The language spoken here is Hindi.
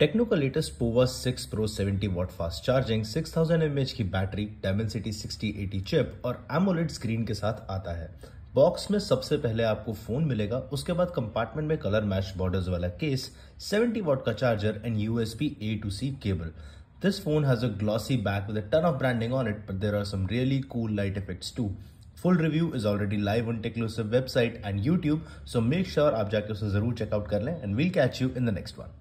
टेक्नो का latest Pova 6 pro 70 watt fast charging 6000 mAh की बैटरी डायमेंसिटी 6080 चिप और एमोलेड स्क्रीन के साथ आता है बॉक्स में सबसे पहले आपको फ़ोन मिलेगा उसके बाद कंपार्टमेंट में कलर मैच बॉर्डर्स वाला केस 70 वॉट का charger and USB A to C cable this phone has a glossy back with a ton of branding on it but there are some really cool light effects to full review is already live on Techlusive website and YouTube so make sure आप जाके उसे जरूर चेकआउट कर लें and we'll catch you in the next one